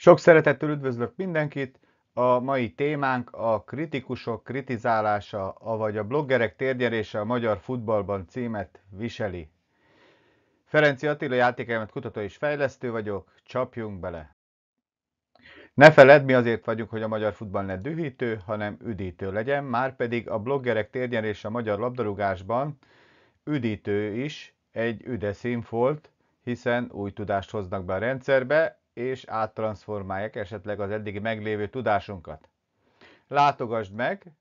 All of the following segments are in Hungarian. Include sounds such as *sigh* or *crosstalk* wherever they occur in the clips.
Sok szeretettel üdvözlök mindenkit! A mai témánk a kritikusok kritizálása, avagy a bloggerek térgyerése a magyar futballban címet viseli. Ferenci Attila játékelmet kutató és fejlesztő vagyok, csapjunk bele! Ne feledd, mi azért vagyunk, hogy a magyar futball ne dühítő, hanem üdítő legyen, már pedig a bloggerek térgyerése a magyar labdarúgásban üdítő is, egy üde színfolt, hiszen új tudást hoznak be a rendszerbe, és áttranszformálják esetleg az eddigi meglévő tudásunkat. Látogasd meg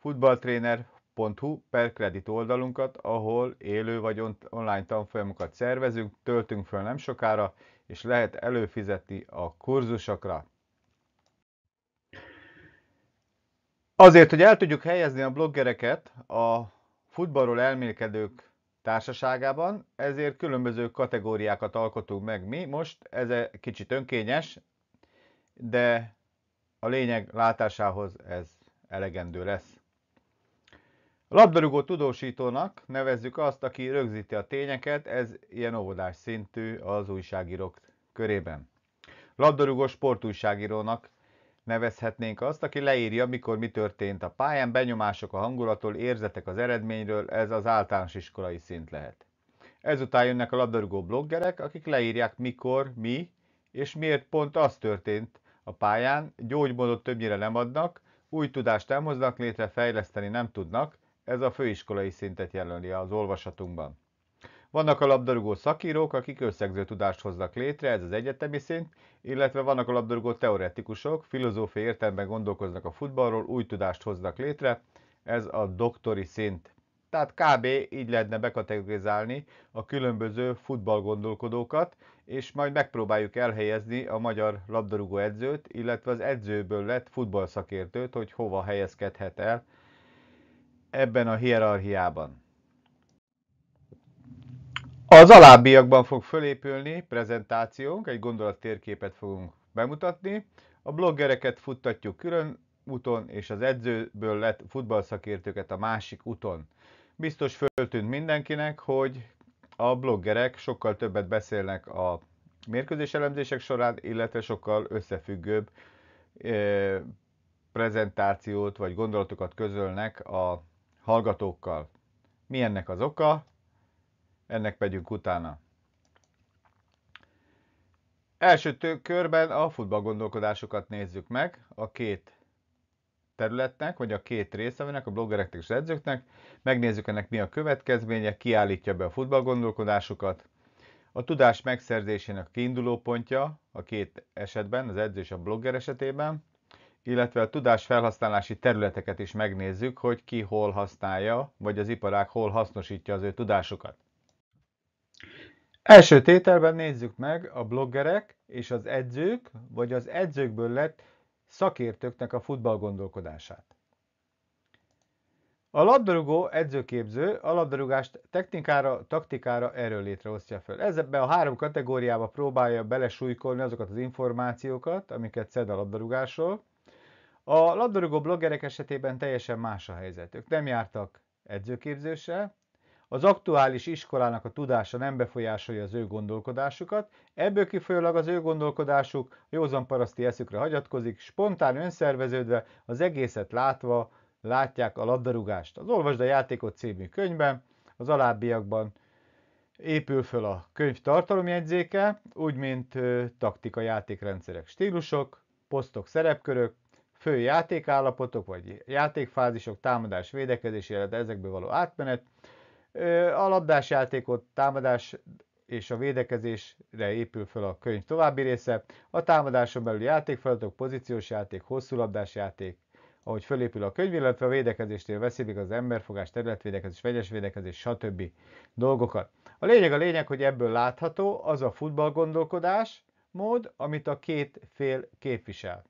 futballtréner.hu per kredit oldalunkat, ahol élő vagy online tanfolyamokat szervezünk, töltünk föl nem sokára, és lehet előfizetni a kurzusokra. Azért, hogy el tudjuk helyezni a bloggereket a futballról elmélkedők társaságában, ezért különböző kategóriákat alkotunk meg mi. Most ez egy kicsit önkényes, de a lényeg látásához ez elegendő lesz. A labdarúgó tudósítónak nevezzük azt, aki rögzíti a tényeket, ez ilyen óvodás szintű az újságírók körében. Labdarúgó sportújságírónak nevezhetnénk azt, aki leírja, mikor mi történt a pályán, benyomások a hangulatól, érzetek az eredményről, ez az általános iskolai szint lehet. Ezután jönnek a labdarúgó bloggerek, akik leírják, mikor, mi és miért pont az történt a pályán, gyógymódot többnyire nem adnak, új tudást nem hoznak létre, fejleszteni nem tudnak, ez a főiskolai szintet jelöli az olvasatunkban. Vannak a labdarúgó szakírók, akik összegző tudást hoznak létre, ez az egyetemi szint, illetve vannak a labdarúgó teoretikusok, filozófiai értelemben gondolkoznak a futballról, új tudást hoznak létre, ez a doktori szint. Tehát kb. így lehetne bekategorizálni a különböző futballgondolkodókat, és majd megpróbáljuk elhelyezni a magyar labdarúgó edzőt, illetve az edzőből lett futballszakértőt, hogy hova helyezkedhet el ebben a hierarchiában. Az alábbiakban fog fölépülni prezentációnk, egy gondolattérképet fogunk bemutatni. A bloggereket futtatjuk külön úton, és az edzőből lett futballszakértőket a másik úton. Biztos föltűnt mindenkinek, hogy a bloggerek sokkal többet beszélnek a mérkőzés elemzések során, illetve sokkal összefüggőbb prezentációt vagy gondolatokat közölnek a hallgatókkal. Mi ennek az oka? ennek megyünk utána. Első körben a futballgondolkodásokat nézzük meg a két területnek, vagy a két részevőnek, a bloggereknek és edzőknek. Megnézzük ennek mi a következménye, kiállítja be a futballgondolkodásukat. A tudás megszerzésének kiinduló pontja a két esetben, az edző és a blogger esetében, illetve a tudás felhasználási területeket is megnézzük, hogy ki hol használja, vagy az iparák hol hasznosítja az ő tudásukat. Első tételben nézzük meg a bloggerek és az edzők, vagy az edzőkből lett szakértőknek a futball gondolkodását. A labdarúgó edzőképző a labdarúgást technikára, taktikára, erről osztja föl. Ezbe a három kategóriába próbálja belesújkolni azokat az információkat, amiket szed a labdarúgásról. A labdarúgó bloggerek esetében teljesen más a helyzet. Ők nem jártak edzőképzőse. Az aktuális iskolának a tudása nem befolyásolja az ő gondolkodásukat, ebből kifolyólag az ő gondolkodásuk józan paraszti eszükre hagyatkozik, spontán önszerveződve, az egészet látva látják a labdarúgást. Az Olvasd a játékot című könyvben, az alábbiakban épül föl a könyv tartalomjegyzéke, úgy mint ö, taktika játékrendszerek stílusok, posztok szerepkörök, fő játékállapotok vagy játékfázisok, támadás, védekezés, illetve ezekből való átmenet, a labdás játékot támadás és a védekezésre épül fel a könyv további része. A támadáson belül játékfeladatok, pozíciós játék, hosszú labdás játék, ahogy fölépül a könyv, illetve a védekezéstől veszi még az emberfogás, területvédekezés, vegyes védekezés, stb. dolgokat. A lényeg a lényeg, hogy ebből látható az a futball gondolkodás mód, amit a két fél képvisel.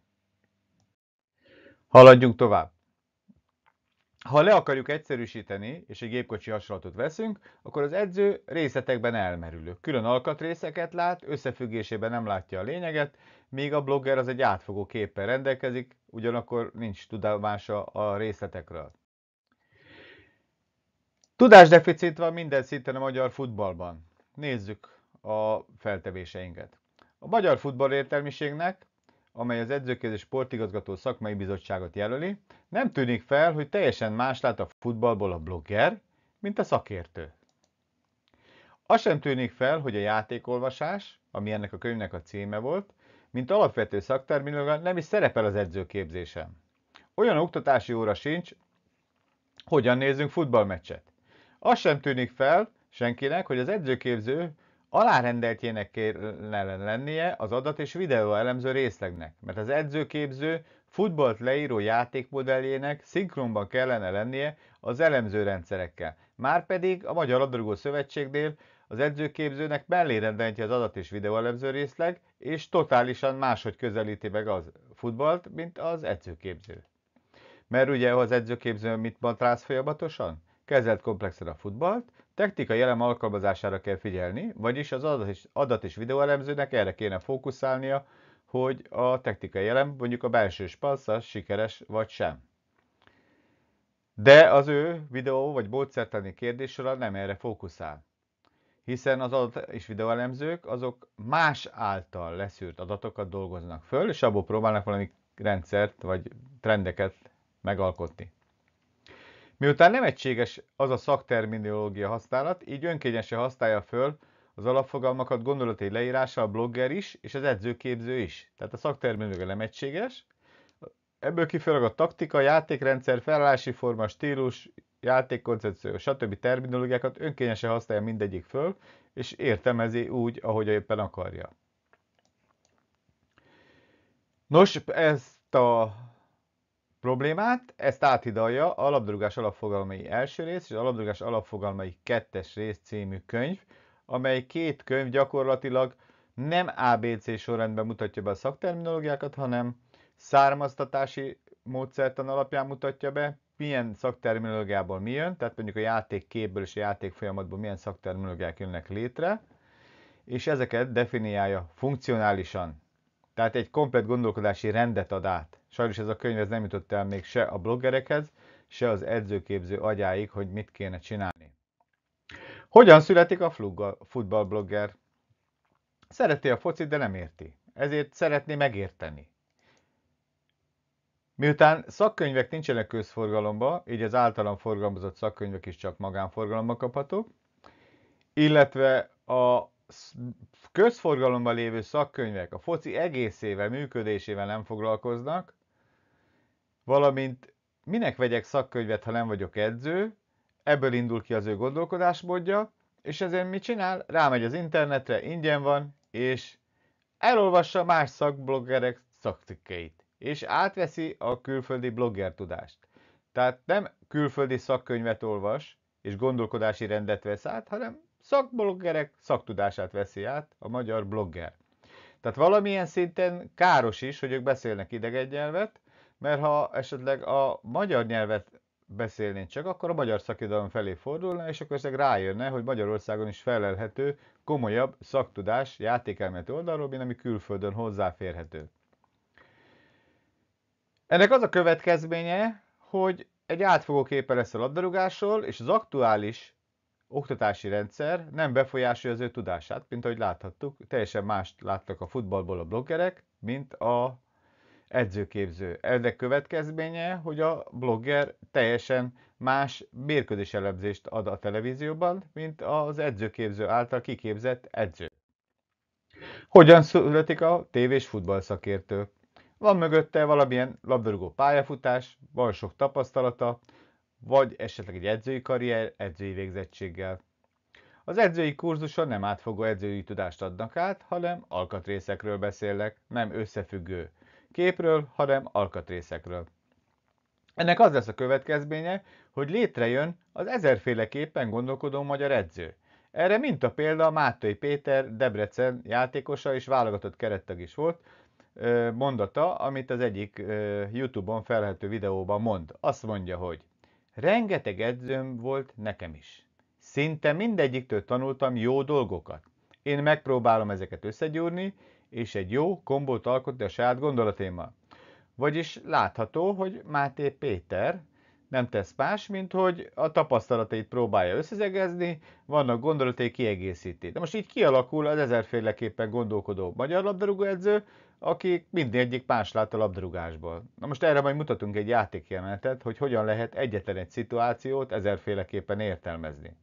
Haladjunk tovább ha le akarjuk egyszerűsíteni, és egy gépkocsi hasonlatot veszünk, akkor az edző részletekben elmerülő. Külön alkatrészeket lát, összefüggésében nem látja a lényeget, míg a blogger az egy átfogó képpel rendelkezik, ugyanakkor nincs tudomása a részletekről. Tudásdeficit van minden szinten a magyar futballban. Nézzük a feltevéseinket. A magyar futball értelmiségnek amely az edzőképző sportigazgató szakmai bizottságot jelöli, nem tűnik fel, hogy teljesen más lát a futballból a blogger, mint a szakértő. Az sem tűnik fel, hogy a játékolvasás, ami ennek a könyvnek a címe volt, mint alapvető szakterminológia nem is szerepel az edzőképzésen. Olyan oktatási óra sincs, hogyan nézzünk futballmeccset. Az sem tűnik fel senkinek, hogy az edzőképző Alárendeltjének kellene lennie az adat és videó elemző részlegnek, mert az edzőképző futballt leíró játékmodelljének szinkronban kellene lennie az elemző rendszerekkel. Márpedig a Magyar Labdarúgó Szövetségnél az edzőképzőnek mellérendeltje az adat és videó elemző részleg, és totálisan máshogy közelíti meg az futballt, mint az edzőképző. Mert ugye az edzőképző mit matrász folyamatosan? Kezelt komplexen a futballt, Technikai elem alkalmazására kell figyelni, vagyis az adat és, adat és videóelemzőnek erre kéne fókuszálnia, hogy a technikai elem, mondjuk a belső spansza sikeres vagy sem. De az ő videó vagy módszertani kérdésről nem erre fókuszál. Hiszen az adat és videóelemzők azok más által leszűrt adatokat dolgoznak föl, és abból próbálnak valami rendszert vagy trendeket megalkotni. Miután nem egységes az a szakterminológia használat, így önkényesen használja föl az alapfogalmakat gondolati leírása a blogger is, és az edzőképző is. Tehát a szakterminológia nem egységes. Ebből kifolyólag a taktika, játékrendszer, felállási forma, stílus, játékkoncepció, stb. terminológiákat önkényesen használja mindegyik föl, és értelmezi úgy, ahogy éppen akarja. Nos, ezt a problémát, ezt áthidalja a labdarúgás alapfogalmai első rész és a labdarúgás alapfogalmai kettes rész című könyv, amely két könyv gyakorlatilag nem ABC sorrendben mutatja be a szakterminológiákat, hanem származtatási módszertan alapján mutatja be, milyen szakterminológiából mi jön, tehát mondjuk a játék képből és a játék folyamatból milyen szakterminológiák jönnek létre, és ezeket definiálja funkcionálisan. Tehát egy komplet gondolkodási rendet ad át. Sajnos ez a könyv ez nem jutott el még se a bloggerekhez, se az edzőképző agyáig, hogy mit kéne csinálni. Hogyan születik a futballblogger? Szereti a focit, de nem érti. Ezért szeretné megérteni. Miután szakkönyvek nincsenek közforgalomba, így az általam forgalmazott szakkönyvek is csak magánforgalomba kaphatók, illetve a közforgalomban lévő szakkönyvek a foci egészével, működésével nem foglalkoznak, valamint minek vegyek szakkönyvet, ha nem vagyok edző, ebből indul ki az ő gondolkodásmódja, és ezért mit csinál? Rámegy az internetre, ingyen van, és elolvassa más szakbloggerek szakcikkeit, és átveszi a külföldi blogger tudást. Tehát nem külföldi szakkönyvet olvas, és gondolkodási rendet vesz át, hanem szakbloggerek szaktudását veszi át a magyar blogger. Tehát valamilyen szinten káros is, hogy ők beszélnek idegen nyelvet, mert ha esetleg a magyar nyelvet beszélnénk csak, akkor a magyar szakirodalom felé fordulna, és akkor ezek rájönne, hogy Magyarországon is felelhető komolyabb szaktudás játékelmet oldalról, mint ami külföldön hozzáférhető. Ennek az a következménye, hogy egy átfogó képe lesz a labdarúgásról, és az aktuális oktatási rendszer nem befolyásolja az ő tudását, mint ahogy láthattuk, teljesen mást láttak a futballból a bloggerek, mint a edzőképző. Ennek következménye, hogy a blogger teljesen más mérkőzés elemzést ad a televízióban, mint az edzőképző által kiképzett edző. Hogyan születik a tévés futballszakértő? Van mögötte valamilyen labdarúgó pályafutás, van sok tapasztalata, vagy esetleg egy edzői karrier edzői végzettséggel. Az edzői kurzuson nem átfogó edzői tudást adnak át, hanem alkatrészekről beszélnek, nem összefüggő képről, hanem alkatrészekről. Ennek az lesz a következménye, hogy létrejön az ezerféleképpen gondolkodó magyar edző. Erre mint a példa Mátai Péter Debrecen játékosa és válogatott kerettag is volt, mondata, amit az egyik YouTube-on felhető videóban mond. Azt mondja, hogy Rengeteg edzőm volt nekem is. Szinte mindegyiktől tanultam jó dolgokat. Én megpróbálom ezeket összegyúrni, és egy jó kombót alkotni a saját gondolatémmal. Vagyis látható, hogy Máté Péter nem tesz más, mint hogy a tapasztalatait próbálja összezegezni, vannak gondolatai kiegészíti. De most így kialakul az ezerféleképpen gondolkodó magyar labdarúgó edző, aki mindegyik más lát a labdarúgásból. Na most erre majd mutatunk egy játékjelenetet, hogy hogyan lehet egyetlen egy szituációt ezerféleképpen értelmezni.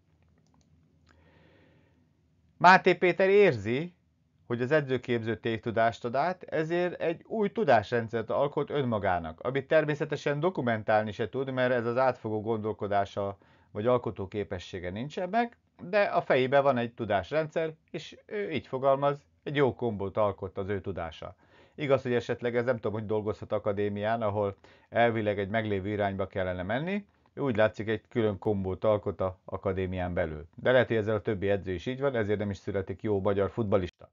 Máté Péter érzi, hogy az edzőképző tévtudást ad át, ezért egy új tudásrendszert alkot önmagának, amit természetesen dokumentálni se tud, mert ez az átfogó gondolkodása vagy alkotó képessége nincsen meg, de a fejében van egy tudásrendszer, és ő így fogalmaz, egy jó kombót alkott az ő tudása. Igaz, hogy esetleg ez nem tudom, hogy dolgozhat akadémián, ahol elvileg egy meglévő irányba kellene menni, úgy látszik egy külön kombót alkot a akadémián belül. De lehet, hogy ezzel a többi edző is így van, ezért nem is születik jó magyar futbalista.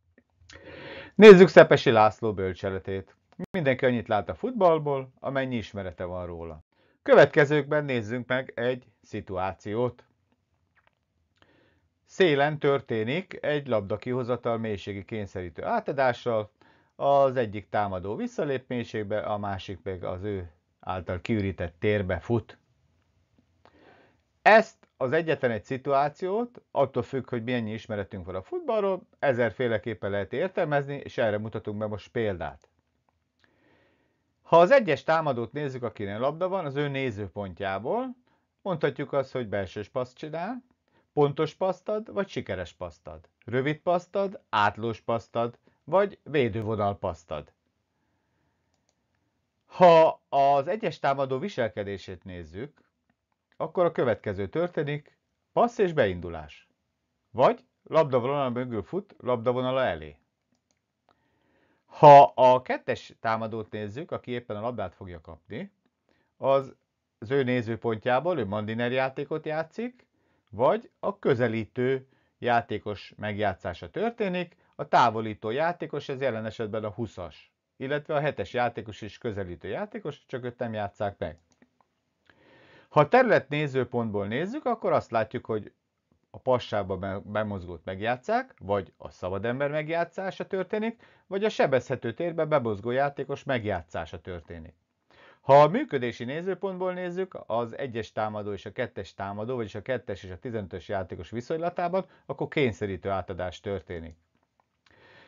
Nézzük Szepesi László bölcseletét. Mindenki annyit lát a futballból, amennyi ismerete van róla. Következőkben nézzünk meg egy szituációt. Szélen történik egy labda kihozatal mélységi kényszerítő átadással, az egyik támadó visszalép mélységbe, a másik meg az ő által kiürített térbe fut. Ezt az egyetlen egy szituációt, attól függ, hogy mennyi ismeretünk van a futballról, ezerféleképpen lehet értelmezni, és erre mutatunk be most példát. Ha az egyes támadót nézzük, akinek labda van, az ő nézőpontjából, mondhatjuk azt, hogy belsős paszt csinál, pontos pasztad, vagy sikeres pasztad, rövid pasztad, átlós pasztad, vagy védővonalpasztad. Ha az egyes támadó viselkedését nézzük, akkor a következő történik, passz és beindulás. Vagy labdavonal mögül fut, labdavonala elé. Ha a kettes támadót nézzük, aki éppen a labdát fogja kapni, az az ő nézőpontjából ő mandiner játékot játszik, vagy a közelítő játékos megjátszása történik, a távolító játékos, ez jelen esetben a 20-as, illetve a 7-es játékos is közelítő játékos, csak őt nem játszák meg. Ha a terület nézőpontból nézzük, akkor azt látjuk, hogy a passába bemozgót megjátszák, vagy a szabadember megjátszása történik, vagy a sebezhető térbe bemozgó játékos megjátszása történik. Ha a működési nézőpontból nézzük, az egyes támadó és a kettes támadó, vagyis a kettes és a 15-ös játékos viszonylatában, akkor kényszerítő átadás történik.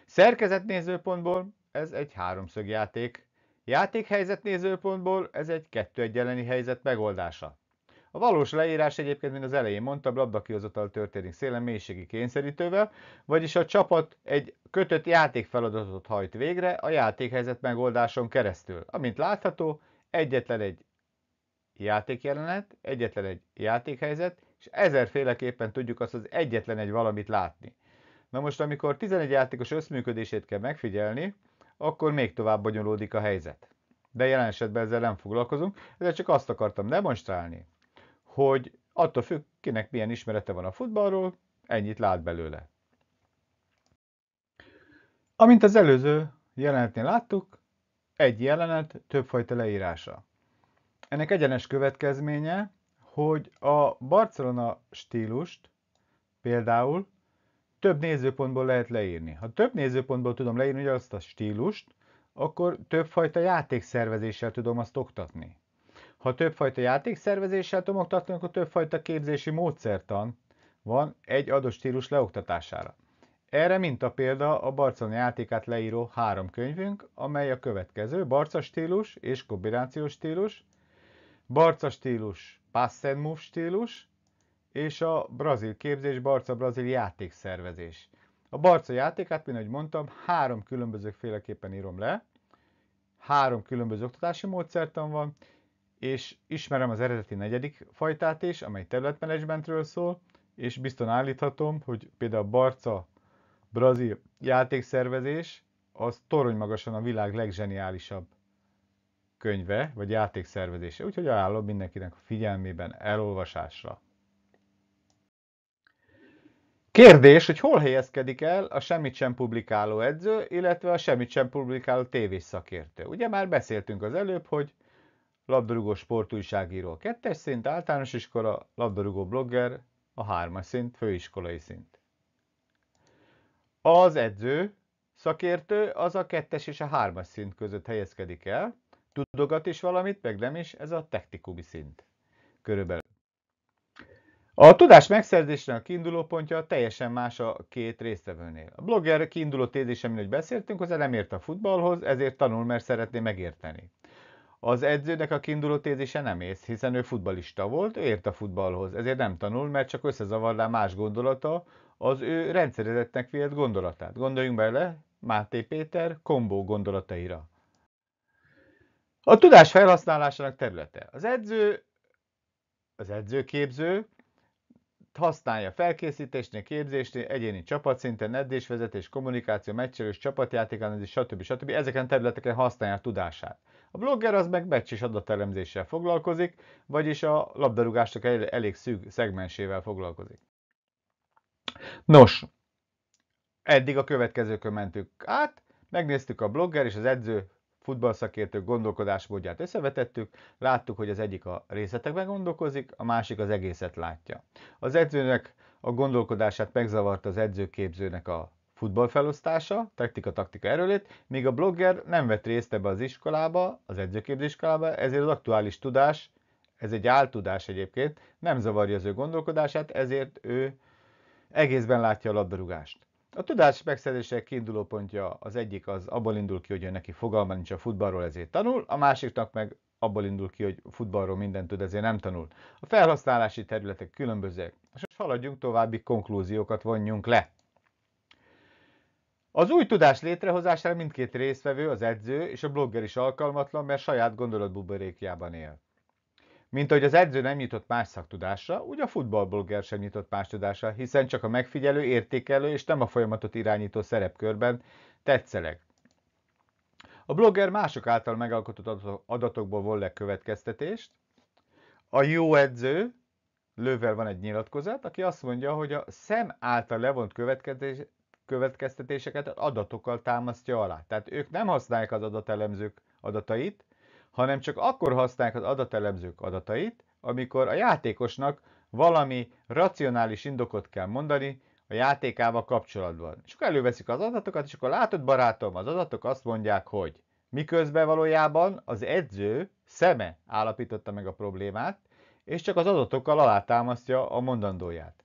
Szerkezet nézőpontból ez egy játék, játékhelyzet nézőpontból ez egy kettő egy elleni helyzet megoldása. A valós leírás egyébként, mint az elején mondtam, labdakihozatal történik szélen mélységi kényszerítővel, vagyis a csapat egy kötött játékfeladatot hajt végre a játékhelyzet megoldáson keresztül. Amint látható, egyetlen egy játékjelenet, egyetlen egy játékhelyzet, és ezerféleképpen tudjuk azt az egyetlen egy valamit látni. Na most, amikor 11 játékos összműködését kell megfigyelni, akkor még tovább bonyolódik a helyzet. De jelen esetben ezzel nem foglalkozunk, ezzel csak azt akartam demonstrálni, hogy attól függ, kinek milyen ismerete van a futballról, ennyit lát belőle. Amint az előző jelenetnél láttuk, egy jelenet többfajta leírása. Ennek egyenes következménye, hogy a Barcelona stílust például több nézőpontból lehet leírni. Ha több nézőpontból tudom leírni azt a stílust, akkor többfajta játékszervezéssel tudom azt oktatni. Ha többfajta játékszervezéssel tudom oktatni, akkor többfajta képzési módszertan van egy adott stílus leoktatására. Erre mint a példa a Barcon játékát leíró három könyvünk, amely a következő, Barca stílus és kombinációs stílus, Barca stílus, Pass and Move stílus, és a brazil képzés, barca-brazil játékszervezés. A barca játékát, mint ahogy mondtam, három különböző féleképpen írom le, három különböző oktatási módszertan van, és ismerem az eredeti negyedik fajtát is, amely területmenedzsmentről szól, és bizton állíthatom, hogy például a barca brazil játékszervezés az torony magasan a világ legzseniálisabb könyve, vagy játékszervezése. Úgyhogy ajánlom mindenkinek a figyelmében elolvasásra. Kérdés, hogy hol helyezkedik el a semmit sem publikáló edző, illetve a semmit sem publikáló tévés szakértő. Ugye már beszéltünk az előbb, hogy labdarúgó sportújságíró a kettes szint, általános iskola, labdarúgó blogger a hármas szint, főiskolai szint. Az edző szakértő az a kettes és a hármas szint között helyezkedik el, tudogat is valamit, meg nem is, ez a technikumi szint. Körülbelül a tudás megszerzésének kiinduló pontja teljesen más a két résztvevőnél. A blogger kiinduló tézése, amiről beszéltünk, az nem ért a futballhoz, ezért tanul, mert szeretné megérteni. Az edzőnek a kiinduló tézése nem ész, hiszen ő futbalista volt, ő ért a futballhoz, ezért nem tanul, mert csak összezavarná más gondolata, az ő rendszerezettnek vélt gondolatát. Gondoljunk bele Máté Péter kombó gondolataira. A tudás felhasználásának területe. Az edző, az edzőképző használja felkészítésnél, képzésnél, egyéni csapatszinten, edzésvezetés, kommunikáció, meccselős, csapatjátékán, stb. stb. Ezeken a területeken használja a tudását. A blogger az meg meccs és adatelemzéssel foglalkozik, vagyis a labdarúgásnak elég szűk szegmensével foglalkozik. Nos, eddig a következőkön mentük át, megnéztük a blogger és az edző futballszakértők gondolkodásmódját összevetettük, láttuk, hogy az egyik a részletekben gondolkozik, a másik az egészet látja. Az edzőnek a gondolkodását megzavarta az edzőképzőnek a futballfelosztása, taktika-taktika erőlét, míg a blogger nem vett részt ebbe az iskolába, az iskolába, ezért az aktuális tudás, ez egy áltudás egyébként, nem zavarja az ő gondolkodását, ezért ő egészben látja a labdarúgást. A tudás megszerzése kiinduló pontja az egyik az abból indul ki, hogy neki fogalma nincs a futballról, ezért tanul, a másiknak meg abból indul ki, hogy futballról mindent tud, ezért nem tanul. A felhasználási területek különbözőek. Most haladjunk további konklúziókat vonjunk le. Az új tudás létrehozására mindkét résztvevő, az edző és a blogger is alkalmatlan, mert saját gondolatbuborékjában él. Mint ahogy az edző nem nyitott más szaktudásra, úgy a futballblogger sem nyitott más tudásra, hiszen csak a megfigyelő, értékelő és nem a folyamatot irányító szerepkörben tetszeleg. A blogger mások által megalkotott adatokból von le következtetést. A jó edző, lővel van egy nyilatkozat, aki azt mondja, hogy a szem által levont következtetés, következtetéseket adatokkal támasztja alá. Tehát ők nem használják az adatelemzők adatait, hanem csak akkor használják az adatelemzők adatait, amikor a játékosnak valami racionális indokot kell mondani a játékával kapcsolatban. És akkor előveszik az adatokat, és akkor látod barátom, az adatok azt mondják, hogy miközben valójában az edző szeme állapította meg a problémát, és csak az adatokkal alátámasztja a mondandóját.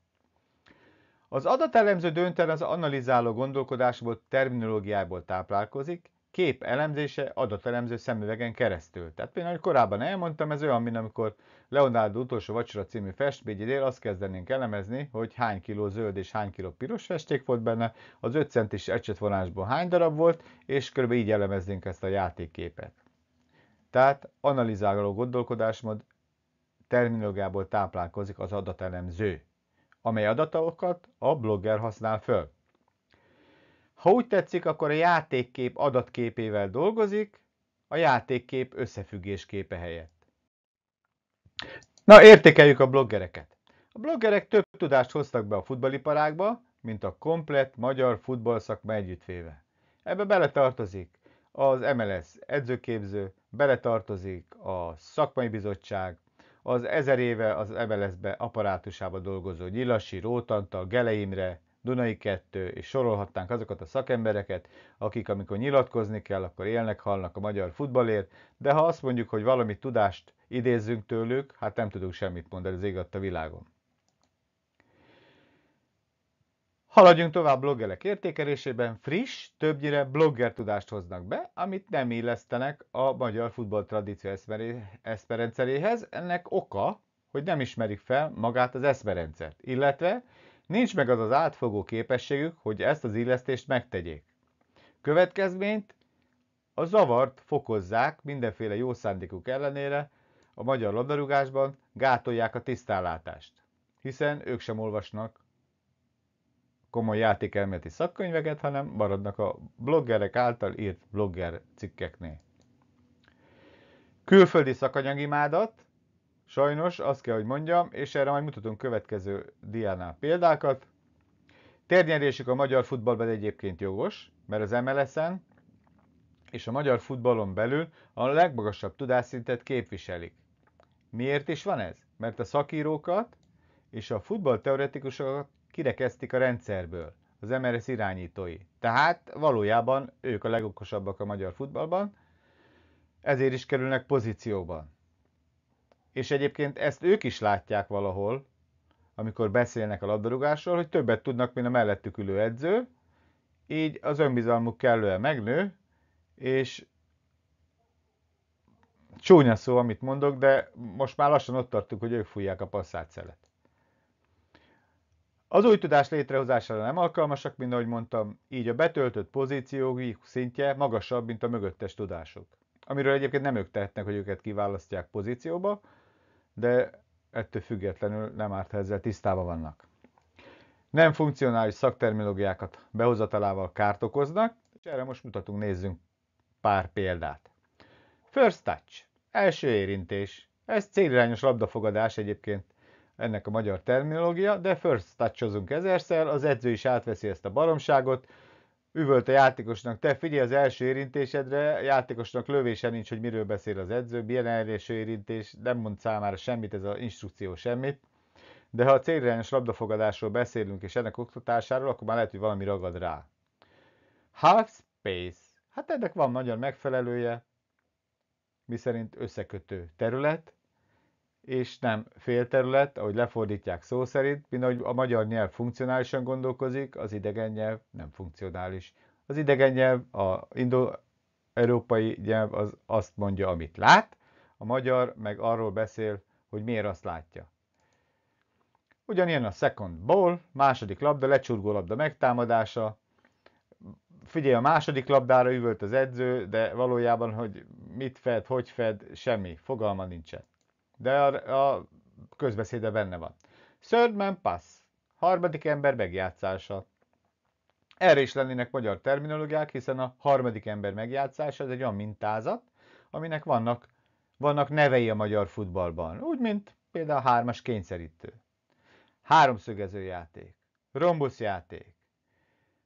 Az adatelemző dönten az analizáló gondolkodásból, terminológiából táplálkozik, kép elemzése adatelemző szemüvegen keresztül. Tehát például, hogy korábban elmondtam, ez olyan, mint amikor Leonardo utolsó vacsora című festményidél azt kezdenénk elemezni, hogy hány kiló zöld és hány kiló piros festék volt benne, az 5 centis ecsetvonásból hány darab volt, és kb. így elemeznénk ezt a játékképet. Tehát analizáló gondolkodásmód terminológiából táplálkozik az adatelemző, amely adatokat a blogger használ föl. Ha úgy tetszik, akkor a játékkép adatképével dolgozik, a játékkép összefüggésképe helyett. Na, értékeljük a bloggereket. A bloggerek több tudást hoztak be a futballiparágba, mint a komplett magyar futballszakma együttvéve. Ebbe beletartozik az MLS edzőképző, beletartozik a szakmai bizottság, az ezer éve az MLS-be apparátusába dolgozó Nyilasi, Rótanta, Geleimre, Dunai 2, és sorolhatnánk azokat a szakembereket, akik amikor nyilatkozni kell, akkor élnek, halnak a magyar futballért, de ha azt mondjuk, hogy valami tudást idézzünk tőlük, hát nem tudunk semmit mondani az égatt a világon. Haladjunk tovább bloggerek értékelésében, friss, többnyire blogger tudást hoznak be, amit nem illesztenek a magyar futball tradíció eszmerendszeréhez. Ennek oka, hogy nem ismerik fel magát az eszmerendszert, illetve Nincs meg az az átfogó képességük, hogy ezt az illesztést megtegyék. Következményt a zavart fokozzák mindenféle jó szándékuk ellenére, a magyar labdarúgásban gátolják a tisztállátást, hiszen ők sem olvasnak komoly játékelméleti szakkönyveket, hanem maradnak a bloggerek által írt blogger cikkeknél. Külföldi szakanyagimádat, Sajnos, azt kell, hogy mondjam, és erre majd mutatunk következő diánál példákat. Térnyerésük a magyar futballban egyébként jogos, mert az MLS-en és a magyar futballon belül a legmagasabb tudásszintet képviselik. Miért is van ez? Mert a szakírókat és a futballteoretikusokat kirekeztik a rendszerből, az MLS irányítói. Tehát valójában ők a legokosabbak a magyar futballban, ezért is kerülnek pozícióban és egyébként ezt ők is látják valahol, amikor beszélnek a labdarúgásról, hogy többet tudnak, mint a mellettük ülő edző, így az önbizalmuk kellően megnő, és csúnya szó, amit mondok, de most már lassan ott tartunk, hogy ők fújják a passzát szelet. Az új tudás létrehozására nem alkalmasak, mint ahogy mondtam, így a betöltött pozíciók szintje magasabb, mint a mögöttes tudások. Amiről egyébként nem ők tehetnek, hogy őket kiválasztják pozícióba, de ettől függetlenül nem árt, ha ezzel tisztában vannak. Nem funkcionális szakterminológiákat behozatalával kárt okoznak, és erre most mutatunk, nézzünk pár példát. First touch, első érintés. Ez célirányos labdafogadás egyébként ennek a magyar terminológia, de first touchozunk ezerszer, az edző is átveszi ezt a baromságot, Üvölte játékosnak, te figyelj az első érintésedre, játékosnak lövése nincs, hogy miről beszél az edző, milyen első érintés, nem mond számára semmit, ez az instrukció semmit. De ha a célirányos labdafogadásról beszélünk és ennek oktatásáról, akkor már lehet, hogy valami ragad rá. Half space. Hát ennek van nagyon megfelelője, miszerint összekötő terület, és nem félterület, ahogy lefordítják szó szerint, mint ahogy a magyar nyelv funkcionálisan gondolkozik, az idegen nyelv nem funkcionális. Az idegen nyelv, a indo-európai nyelv az azt mondja, amit lát, a magyar meg arról beszél, hogy miért azt látja. Ugyanilyen a second ball, második labda, lecsurgó labda megtámadása. Figyelj, a második labdára üvölt az edző, de valójában, hogy mit fed, hogy fed, semmi, fogalma nincsen de a, a közbeszéde benne van. Third man pass, harmadik ember megjátszása. Erre is lennének magyar terminológiák, hiszen a harmadik ember megjátszása az egy olyan mintázat, aminek vannak, vannak nevei a magyar futballban. Úgy, mint például a hármas kényszerítő, háromszögező játék, rombusz játék,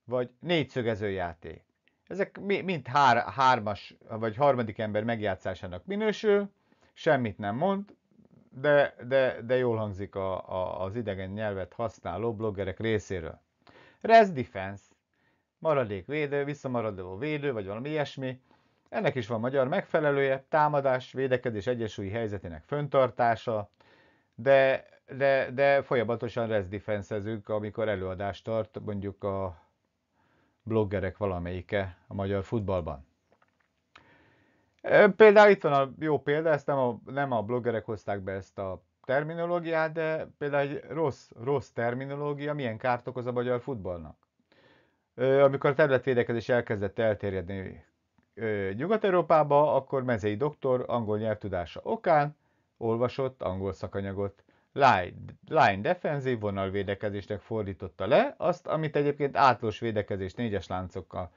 vagy négyszögező játék. Ezek mind hár, hármas, vagy harmadik ember megjátszásának minősül, semmit nem mond, de, de, de jól hangzik a, a, az idegen nyelvet használó bloggerek részéről. Res defense, maradék védő, visszamaradó védő, vagy valami ilyesmi. Ennek is van magyar megfelelője, támadás, védekedés, egyensúlyi helyzetének föntartása, de, de, de folyamatosan res defensezünk, amikor előadást tart mondjuk a bloggerek valamelyike a magyar futballban. Például itt van a jó példa, ezt nem a, nem a bloggerek hozták be ezt a terminológiát, de például egy rossz, rossz terminológia milyen kárt okoz a magyar futballnak. Amikor a területvédekezés elkezdett elterjedni Nyugat-Európába, akkor mezei doktor angol nyelvtudása okán olvasott angol szakanyagot. Line, line defenzív vonalvédekezésnek fordította le, azt, amit egyébként átlós védekezés négyes láncokkal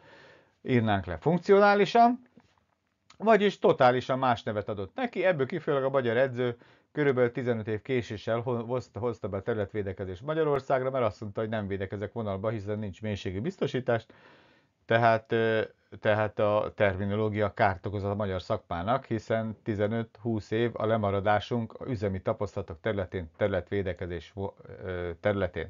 írnánk le funkcionálisan, vagyis totálisan más nevet adott neki, ebből kifejezőleg a magyar edző körülbelül 15 év késéssel hozta, hozta be a területvédekezést Magyarországra, mert azt mondta, hogy nem védekezek vonalba, hiszen nincs mélységi biztosítást, tehát, tehát a terminológia kárt okozott a magyar szakmának, hiszen 15-20 év a lemaradásunk a üzemi tapasztalatok területén, területvédekezés területén.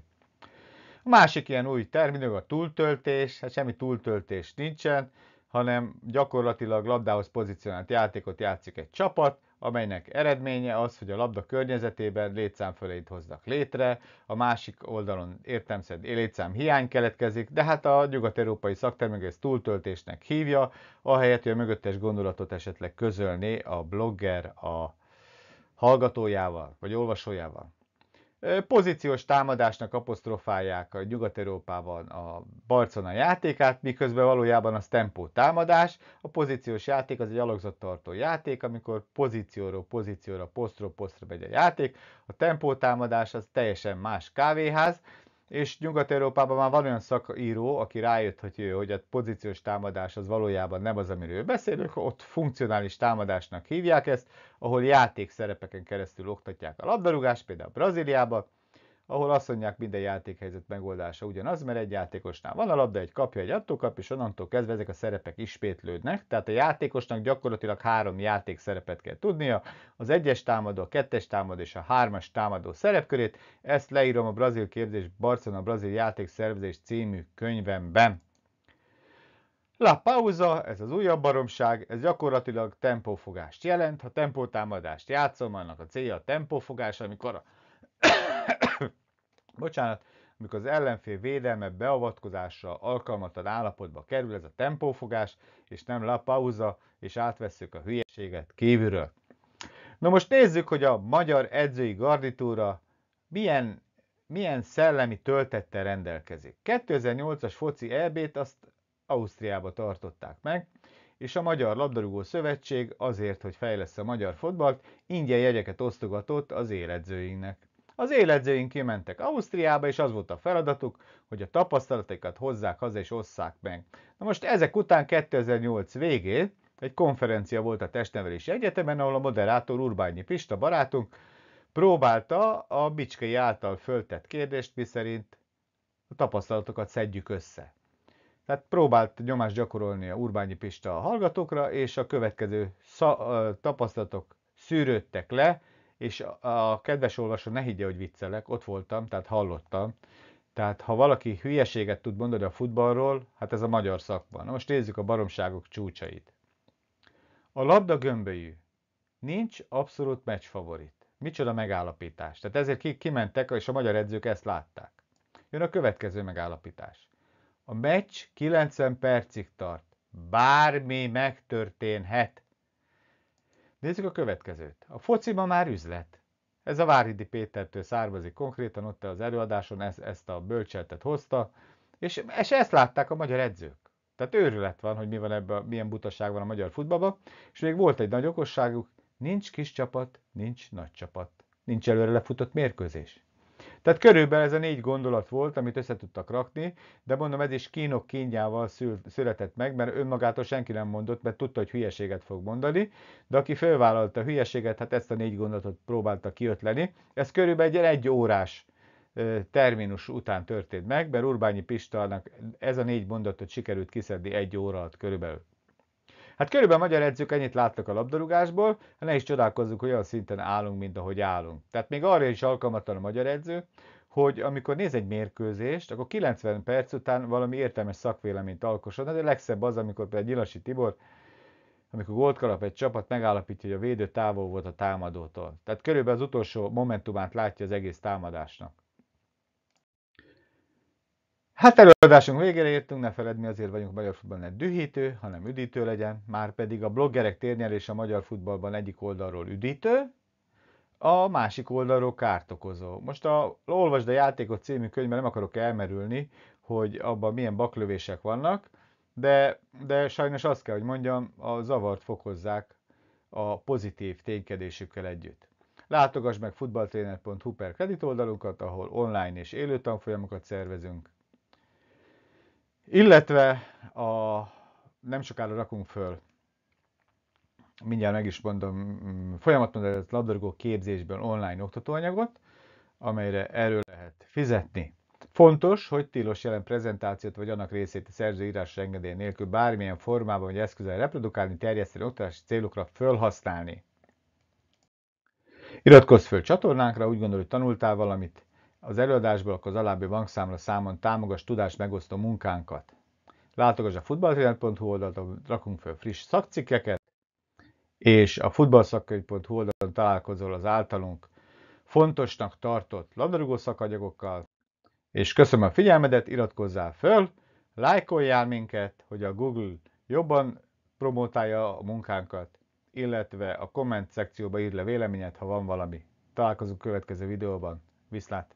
A másik ilyen új terminológia a túltöltés, hát semmi túltöltés nincsen, hanem gyakorlatilag labdához pozícionált játékot játszik egy csapat, amelynek eredménye az, hogy a labda környezetében létszámfölét hoznak létre, a másik oldalon értelmszerűen létszám hiány keletkezik, de hát a nyugat-európai szaktermék ezt túltöltésnek hívja, ahelyett, hogy a mögöttes gondolatot esetleg közölné a blogger a hallgatójával, vagy olvasójával pozíciós támadásnak apostrofálják a Nyugat-Európában a Barcona játékát, miközben valójában az tempó támadás. A pozíciós játék az egy alakzattartó játék, amikor pozícióról pozícióra, posztról posztra megy a játék. A tempó támadás az teljesen más kávéház, és Nyugat-Európában már van olyan szakíró, aki rájött, hogy, ő, hogy a pozíciós támadás az valójában nem az, amiről beszélünk, ott funkcionális támadásnak hívják ezt, ahol játék szerepeken keresztül oktatják a labdarúgást, például Brazíliában, ahol azt mondják, minden játékhelyzet megoldása ugyanaz, mert egy játékosnál van a labda, egy kapja, egy attól kap, és onnantól kezdve ezek a szerepek ismétlődnek. Tehát a játékosnak gyakorlatilag három játék szerepet kell tudnia, az egyes támadó, a kettes támadó és a hármas támadó szerepkörét. Ezt leírom a Brazil képzés Barcelona Brazil játékszervezés című könyvemben. La pausa, ez az újabb baromság, ez gyakorlatilag tempófogást jelent. Ha tempótámadást játszom, annak a célja a tempófogás, amikor a *coughs* Bocsánat, amikor az ellenfél védelme beavatkozásra alkalmatlan állapotba kerül ez a tempófogás, és nem la pauza, és átveszük a hülyeséget kívülről. Na most nézzük, hogy a magyar edzői garditúra milyen, milyen szellemi töltettel rendelkezik. 2008-as foci EB-t azt Ausztriába tartották meg, és a Magyar Labdarúgó Szövetség azért, hogy fejlesz a magyar fotbalt, ingyen jegyeket osztogatott az éledzőinknek. Az éledzőink kimentek Ausztriába, és az volt a feladatuk, hogy a tapasztalatokat hozzák haza és osszák meg. Na most ezek után 2008 végén egy konferencia volt a Testnevelési Egyetemen, ahol a moderátor Urbányi Pista barátunk próbálta a Bicskei által föltett kérdést, miszerint a tapasztalatokat szedjük össze. Tehát próbált nyomást gyakorolni a Urbányi Pista a hallgatókra, és a következő tapasztalatok szűrődtek le, és a, kedves olvasó ne higgye, hogy viccelek, ott voltam, tehát hallottam. Tehát ha valaki hülyeséget tud mondani a futballról, hát ez a magyar szakma. Na most nézzük a baromságok csúcsait. A labda gömbölyű. Nincs abszolút favorit. Micsoda megállapítás. Tehát ezért kimentek, és a magyar edzők ezt látták. Jön a következő megállapítás. A meccs 90 percig tart. Bármi megtörténhet. Nézzük a következőt. A fociban már üzlet. Ez a Váridi Pétertől származik konkrétan, ott az előadáson ezt, ezt a bölcseltet hozta, és, és ezt látták a magyar edzők. Tehát őrület van, hogy mi van ebben, milyen butaság van a magyar futballban, és még volt egy nagy okosságuk, nincs kis csapat, nincs nagy csapat. Nincs előre lefutott mérkőzés. Tehát körülbelül ez a négy gondolat volt, amit össze tudtak rakni, de mondom, ez is kínok kínjával született meg, mert önmagától senki nem mondott, mert tudta, hogy hülyeséget fog mondani, de aki fölvállalta a hülyeséget, hát ezt a négy gondolatot próbálta kiötleni. Ez körülbelül egy egy órás terminus után történt meg, mert Urbányi Pistának ez a négy mondatot sikerült kiszedni egy óra alatt körülbelül. Hát körülbelül magyar edzők ennyit láttak a labdarúgásból, ne is csodálkozzunk, hogy olyan szinten állunk, mint ahogy állunk. Tehát még arra is alkalmatlan a magyar edző, hogy amikor néz egy mérkőzést, akkor 90 perc után valami értelmes szakvéleményt alkosod, De hát a legszebb az, amikor például Nyilasi Tibor, amikor gólt kalap egy csapat, megállapítja, hogy a védő távol volt a támadótól. Tehát körülbelül az utolsó momentumát látja az egész támadásnak. Hát előadásunk végére értünk, ne feledd, mi azért vagyunk magyar futballban, ne dühítő, hanem üdítő legyen, már pedig a bloggerek térnyerése a magyar futballban egyik oldalról üdítő, a másik oldalról kárt okozó. Most a Olvasd a játékot című könyvben nem akarok elmerülni, hogy abban milyen baklövések vannak, de, de sajnos azt kell, hogy mondjam, a zavart fokozzák a pozitív ténykedésükkel együtt. Látogass meg futballtréner.hu per oldalunkat, ahol online és élő tanfolyamokat szervezünk, illetve a, nem sokára rakunk föl, mindjárt meg is mondom, mm, folyamatban ez labdarúgó képzésben online oktatóanyagot, amelyre erről lehet fizetni. Fontos, hogy tilos jelen prezentációt vagy annak részét a szerző írás engedély nélkül bármilyen formában vagy eszközzel reprodukálni, terjeszteni, oktatási célokra felhasználni. Iratkozz föl csatornánkra, úgy gondolod, hogy tanultál valamit, az előadásból akkor az alábbi bankszámla számon támogass tudást megosztó munkánkat. Látogass a futballtrainer.hu oldalt, rakunk fel friss szakcikkeket, és a futballszakkönyv.hu oldalon találkozol az általunk fontosnak tartott labdarúgó szakanyagokkal, és köszönöm a figyelmedet, iratkozzál föl, lájkoljál minket, hogy a Google jobban promotálja a munkánkat, illetve a komment szekcióba írd le véleményed, ha van valami. Találkozunk következő videóban. Viszlát!